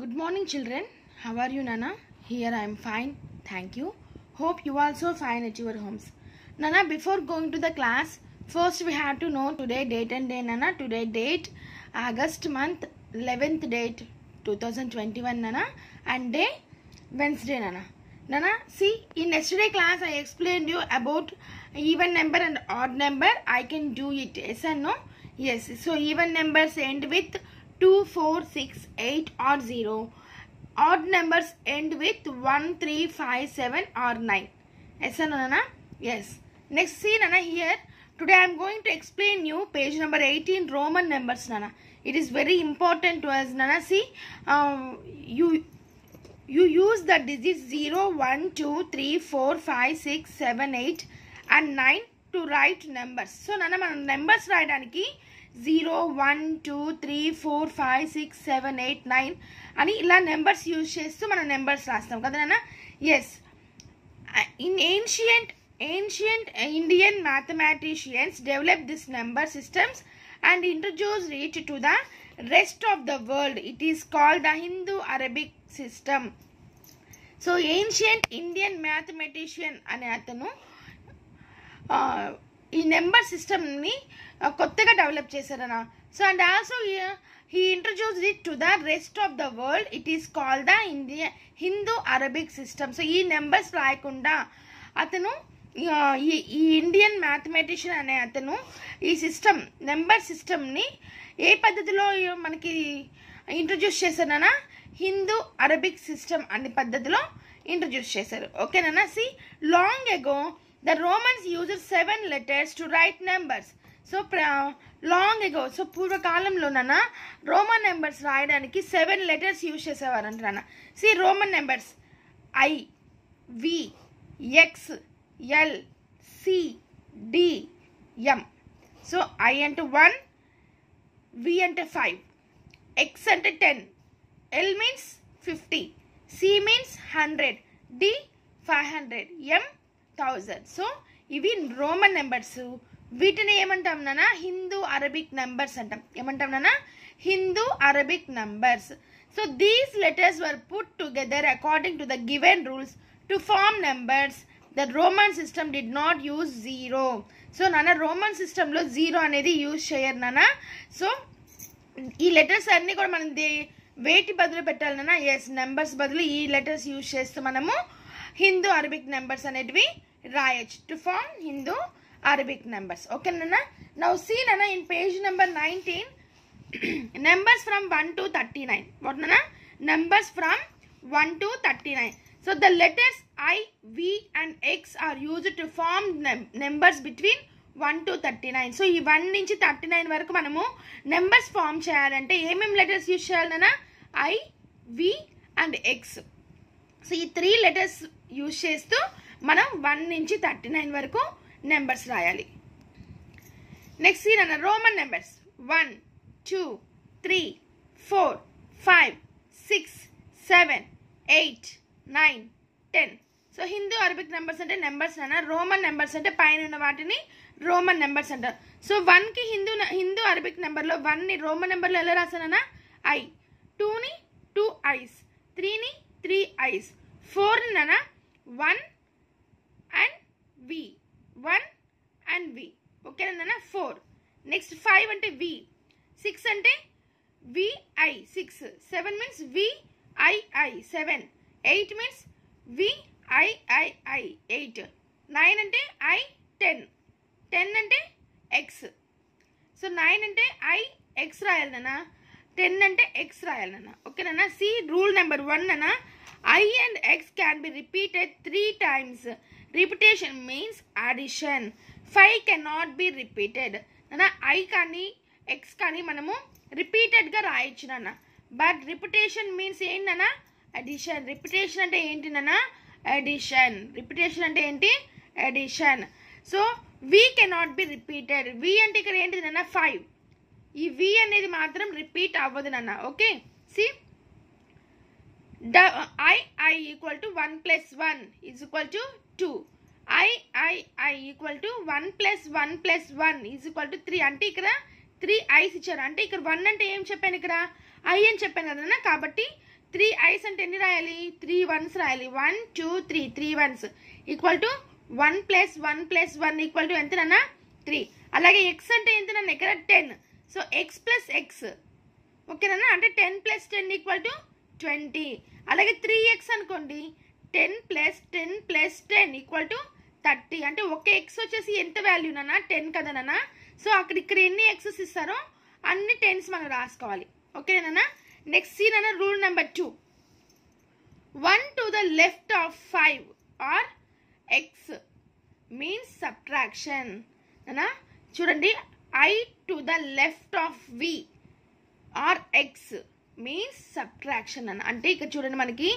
Good morning children. How are you Nana? Here I am fine. Thank you. Hope you also fine at your homes. Nana before going to the class first we have to know today date and day Nana. Today date August month 11th date 2021 Nana and day Wednesday Nana. Nana see in yesterday class I explained you about even number and odd number. I can do it yes and no. Yes so even numbers end with 2, 4, 6, 8 or 0. Odd numbers end with 1, 3, 5, 7 or 9. Yes, Yes. Next, scene, Nana here. Today I am going to explain you page number 18 Roman numbers Nana. It is very important to us Nana. See, um, you you use the digits 0, 1, 2, 3, 4, 5, 6, 7, 8 and 9 to write numbers. So, Nana, numbers write Aniki. Zero one two three four five six seven eight nine అని ఇలా numbers use చేస్తూ మనం numbers రాస్తాం కదా నాన్న yes in ancient ancient Indian mathematicians develop this number systems and introduce reach to the rest of the world it is called the Hindu Arabic system so ancient Indian mathematician అనే అతను ఈ number సిస్టమ్ని కొత్తగా develop చేశారన so and also he introduce it to the rest of the world it is call the India Hindu Arabic system so ఈ numbers రాయకుండా అతను ఈ ఇండియన్ మ్యాథమెటిషియన్ అనే అతను ఈ సిస్టమ్ నెంబర్ సిస్టమ్ని ఏ పద్ధతిలో మనకి ఇంట్రడ్యూస్ చేశారనా హిందూ అరబిక్ సిస్టమ్ అనే పద్ధతిలో ఇంట్రడ్యూస్ చేశారు ఓకేనా see long ago The Romans used seven letters to write numbers. So long ago, so poor kalam lo na Roman numbers write and ki seven letters rana. See Roman numbers I, V, X, L, C, D, M. So I enter one, V enter five, X enter ten, L means fifty, C means hundred, D five hundred, M thousand so ఇవి Roman numbers వీటిని ఏమంటాం నాన్న Hindu Arabic numbers అంటాం ఏమంటాం నాన్న Hindu Arabic numbers so these letters were put together according to the given rules to form numbers the Roman system did not use zero so నాన్న Roman సిస్టంలో zero అనేది యూజ్ చేయరు నాన్న సో ఈ లెటర్స్ అన్నీ కూడా మనం వేటి బదులు పెట్టాలన్నా ఎస్ నెంబర్స్ బదులు ఈ లెటర్స్ యూజ్ చేస్తూ మనము హిందూ అరబిక్ నెంబర్స్ అనేటివి రాయచ్ to form Hindu Arabic numbers ఓకేనా నవ్ సీ నా in page number nineteen numbers from one to thirty nine ఓకేనా numbers from one to thirty nine so the letters I V and X are use to form numbers between one to thirty nine so ఈ one నుంచి thirty nine వరకు మనము numbers form చేయాలంటే ఏమేమి letters use చేయాలన్నా I V and X so ఈ three letters use చేస్తూ మనం వన్ నుంచి థర్టీ నైన్ వరకు నెంబర్స్ రాయాలి నెక్స్ట్ సీన్ అన్న Roman numbers one two three four five six seven eight nine ten so Hindu Arabic numbers అంటే numbers అన్న రోమన్ నెంబర్స్ అంటే పైన ఉన్న వాటిని రోమన్ నెంబర్స్ అంటారు సో వన్కి హిందూ హిందూ అరబిక్ నెంబర్లో వన్ని రోమన్ నెంబర్లో ఎలా రాసానన్నా ఐ టూని టూ ఐస్ త్రీని త్రీ ఐస్ ఫోర్ని నన్న one and V one and V okay ఓకేనా ఫోర్ నెక్స్ట్ ఫైవ్ అంటే వి సిక్స్ అంటే V I six seven means V I I seven eight means V I I I eight nine అంటే ఐ టెన్ టెన్ అంటే X so nine అంటే I X రాయాలన్నా ten అంటే X రాయాలన్నా ఓకేనా సి రూల్ నెంబర్ వన్ అన్న I and X can be repeated three times repetition means addition five cannot be repeated నాన్న I కానీ ఎక్స్ కానీ మనము రిపీటెడ్గా రాయొచ్చు బట్ రిపిటేషన్ మీన్స్ ఏంటన్న అడిషన్ రిపిటేషన్ అంటే ఏంటి నాన్న అడిషన్ రిపిటేషన్ అంటే ఏంటి addition so V cannot be repeated V అంటే ఇక్కడ ఏంటి నాన్న ఫైవ్ ఈ వి అనేది మాత్రం రిపీట్ అవ్వదు నాన్న okay see the I I equal to one plus one is equal to two I I I equal to one plus one plus one is equal to three అంటే ఇక్కడ త్రీ ఐస్ ఇచ్చారు అంటే ఇక్కడ వన్ అంటే ఏం చెప్పాను ఇక్కడ ఐ అని చెప్పాను కదన్నా కాబట్టి త్రీ ఐస్ అంటే ఎన్ని రాయాలి త్రీ వన్స్ రాయాలి one two three three ones equal to one plus one plus one equal to ఎంతనన్నా త్రీ అలాగే ఎక్స్ అంటే ఎంతనన్నా ఇక్కడ ten so X plus X ఓకేనన్నా అంటే ten plus ten equal to twenty అలాగే త్రీ ఎక్స్ అనుకోండి ten plus ten plus ten equal to thirty అంటే ఒక ఎక్స్ వచ్చేసి ఎంత వాల్యూ నాన్న టెన్ కదా నాన్న సో అక్కడ ఇక్కడ ఎన్ని ఎక్సెస్ ఇస్తారో అన్ని టెన్స్ మనం రాసుకోవాలి ఓకేనా నెక్స్ట్ సీన్ అన్న rule number two one to the left of five or X means subtraction అన్నా చూడండి I to the left of V or X means subtraction అన్న అంటే ఇక్కడ చూడండి మనకి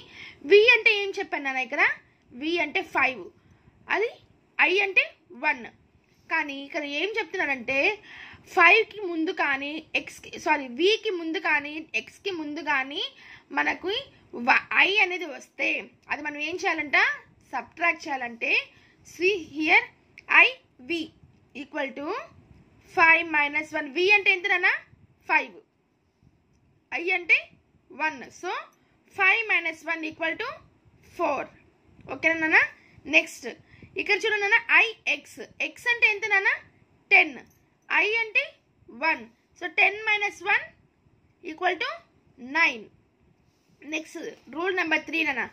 వి అంటే ఏం చెప్పాను అన్న ఇక్కడ వి అంటే ఫైవ్ అది ఐ అంటే వన్ కానీ ఇక్కడ ఏం చెప్తున్నాడంటే ఫైవ్కి ముందు కానీ ఎక్స్కి సారీ వికి ముందు కానీ ఎక్స్కి ముందు కానీ మనకు ఐ అనేది వస్తే అది మనం ఏం చేయాలంట సబ్ట్రాక్ట్ చేయాలంటే see here I V equal to five minus one V అంటే నాన్న ఫైవ్ ఐ అంటే one so five minus one equal to four ఓకేనా నాన్న నెక్స్ట్ ఇక్కడ చూడండి నాన్న ఐఎక్స్ ఎక్స్ అంటే ఎంత నాన్న టెన్ ఐ అంటే one so ten minus one equal to nine next rule number three నాన్న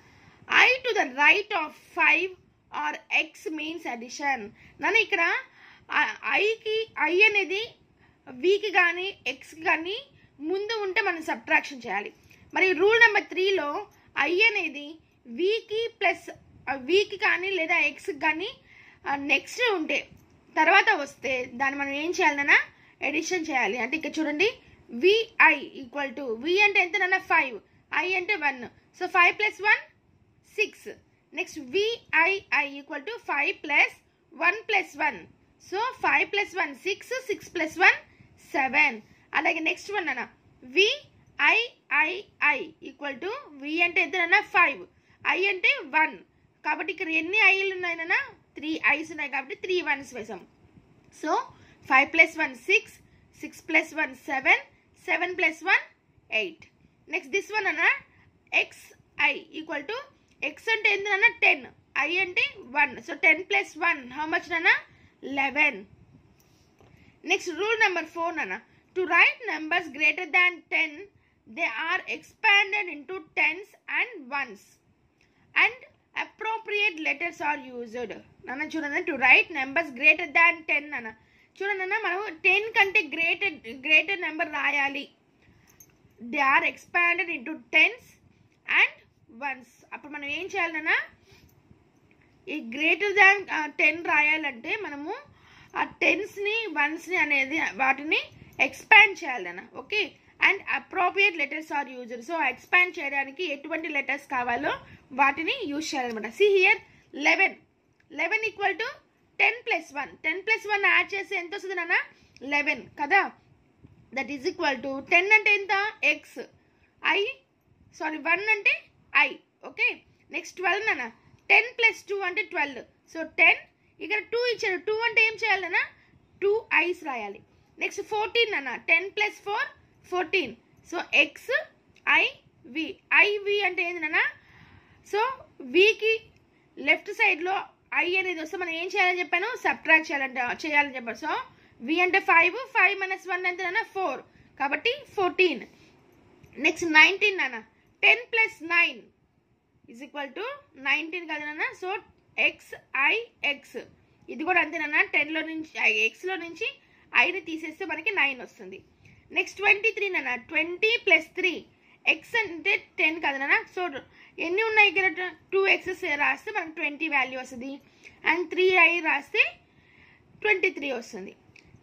I to the right of five or X means addition నాన్న ఇక్కడ ఐకి ఐ అనేది వీకి కానీ ఎక్స్ కానీ ముందు ఉంటే మనం సబ్ట్రాక్షన్ చేయాలి మరి రూల్ నెంబర్ త్రీలో ఐ అనేది వీకి ప్లస్ వీకి కానీ లేదా ఎక్స్కి కానీ నెక్స్ట్ ఉంటే తర్వాత వస్తే దాన్ని మనం ఏం చేయాలన్నా ఎడిషన్ చేయాలి అంటే ఇక్కడ చూడండి విఐ ఈక్వల్ టు వి అంటే ఎంతనన్నా ఫైవ్ ఐ అంటే one so five plus one six next V I I equal to five plus one plus one so five plus one six six plus one seven అలాగే next one అన్న V I I I equal to V అంటే ఇద్దరన్నా five I అంటే one కాబట్టి ఇక్కడ ఎన్ని ఐలు ఉన్నాయన్నా త్రీ ఐస్ ఉన్నాయి కాబట్టి త్రీ వన్స్ వేసాం so five plus one six six plus one seven seven plus one eight next this one అన్న X I equal to X అంటే ఏంటన్నా టెన్ ఐ అంటే one so ten plus one how much అన్న eleven next rule number four అన్న To write numbers greater than 10, they are expanded into tens and ones and appropriate letters are used. నాన్న చూడండి to write numbers greater than ten అన్న చూడండి అన్న మనం ten కంటే greater greater number రాయాలి they are expanded into tens and ones అప్పుడు మనం ఏం చేయాలన్నా ఈ గ్రేటర్ దాన్ టెన్ రాయాలంటే మనము ఆ టెన్స్ని వన్స్ని అనేది వాటిని ఎక్స్పాండ్ చేయాలన్న okay and appropriate letters are used so expand చేయడానికి ఎటువంటి లెటర్స్ కావాలో వాటిని యూజ్ చేయాలన్నమాట see here eleven eleven equal to ten plus one ten plus one add చేస్తే ఎంత వస్తుంది నాన్న లెవెన్ కదా that is equal to ten అంటే ఎంత ఎక్స్ ఐ సారీ వన్ అంటే ఐ ఓకే నెక్స్ట్ ట్వెల్వ్ నాన్న టెన్ ప్లస్ టూ అంటే ట్వెల్వ్ సో టెన్ ఇక్కడ టూ ఇచ్చారు టూ అంటే ఏం చేయాలన్నా టూ ఐస్ రాయాలి నెక్స్ట్ ఫోర్టీన్ అన్న ten plus four fourteen so X I V I V అంటే ఏంటన్నా సో వికి లెఫ్ట్ సైడ్లో ఐ అనేది వస్తే మనం ఏం చేయాలని చెప్పాను సబ్ట్రాక్ట్ చేయాలంటే చేయాలని చెప్పాను సో వి అంటే ఫైవ్ ఫైవ్ మైనస్ వన్ ఎంతనన్నా ఫోర్ కాబట్టి ఫోర్టీన్ నెక్స్ట్ నైన్టీన్ అన్న ten plus nine is equal to nineteen కదనన్నా సో ఎక్స్ ఐ ఎక్స్ ఇది కూడా అంతేనన్నా టెన్లో నుంచి ఎక్స్లో నుంచి ఐదు తీసేస్తే మనకి నైన్ వస్తుంది నెక్స్ట్ ట్వంటీ త్రీ నాన్న ట్వంటీ ప్లస్ త్రీ ఎక్స్ అంటే టెన్ కదా నాన్న సో ఎన్ని ఉన్నాయి ఇక్కడ టూ ఎక్సెస్ రాస్తే మనకు ట్వంటీ వాల్యూ వస్తుంది అండ్ త్రీ ఐ రాస్తే ట్వంటీ త్రీ వస్తుంది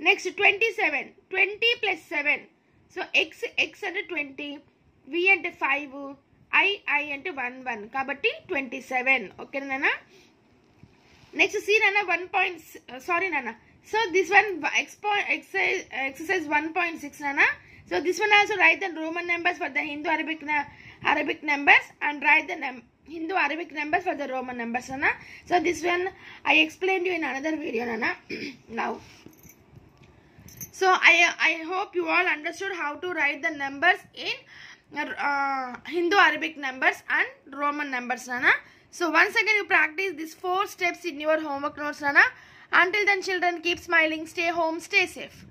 next twenty seven twenty plus seven so X X అంటే ట్వంటీ వి అంటే ఫైవ్ ఐ ఐ అంటే వన్ వన్ కాబట్టి ట్వంటీ సెవెన్ ఓకేనా నెక్స్ట్ సీ నాన్న వన్ పాయింట్ సారీ నాన్న So this one exercise, exercise 1.6 Nana. So this one also write the Roman numbers for the Hindu Arabic Arabic numbers and write the num Hindu Arabic numbers for the Roman numbers Nana. So this one I explained you in another video Nana. now. So I, I hope you all understood how to write the numbers in uh, Hindu Arabic numbers and Roman numbers Nana. So once again you practice these four steps in your homework notes Nana. Until then, children, keep smiling, stay home, stay safe.